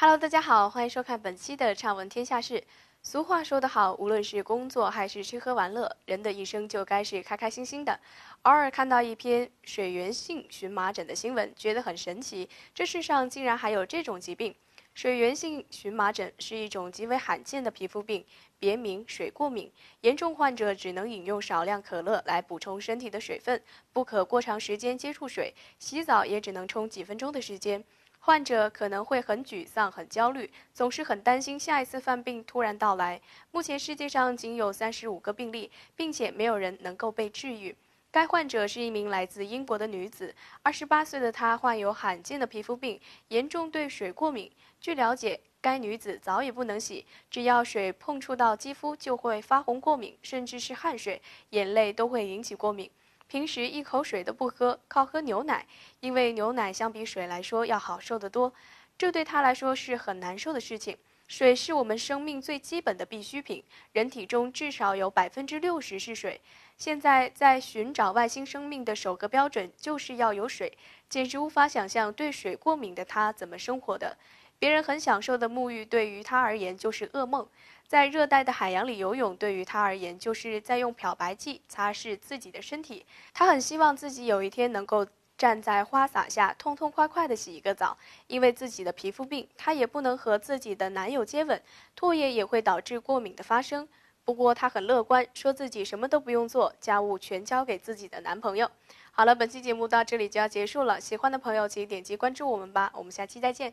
Hello，大家好，欢迎收看本期的《畅闻天下事》。俗话说得好，无论是工作还是吃喝玩乐，人的一生就该是开开心心的。偶尔看到一篇水源性荨麻疹的新闻，觉得很神奇，这世上竟然还有这种疾病。水源性荨麻疹是一种极为罕见的皮肤病，别名水过敏。严重患者只能饮用少量可乐来补充身体的水分，不可过长时间接触水，洗澡也只能冲几分钟的时间。患者可能会很沮丧、很焦虑，总是很担心下一次犯病突然到来。目前世界上仅有三十五个病例，并且没有人能够被治愈。该患者是一名来自英国的女子，二十八岁的她患有罕见的皮肤病，严重对水过敏。据了解，该女子早已不能洗，只要水碰触到肌肤就会发红过敏，甚至是汗水、眼泪都会引起过敏。平时一口水都不喝，靠喝牛奶，因为牛奶相比水来说要好受得多。这对他来说是很难受的事情。水是我们生命最基本的必需品，人体中至少有百分之六十是水。现在在寻找外星生命的首个标准就是要有水，简直无法想象对水过敏的他怎么生活的。别人很享受的沐浴，对于他而言就是噩梦。在热带的海洋里游泳，对于他而言就是在用漂白剂擦拭自己的身体。他很希望自己有一天能够站在花洒下，痛痛快快的洗一个澡。因为自己的皮肤病，他也不能和自己的男友接吻，唾液也会导致过敏的发生。不过他很乐观，说自己什么都不用做，家务全交给自己的男朋友。好了，本期节目到这里就要结束了。喜欢的朋友请点击关注我们吧，我们下期再见。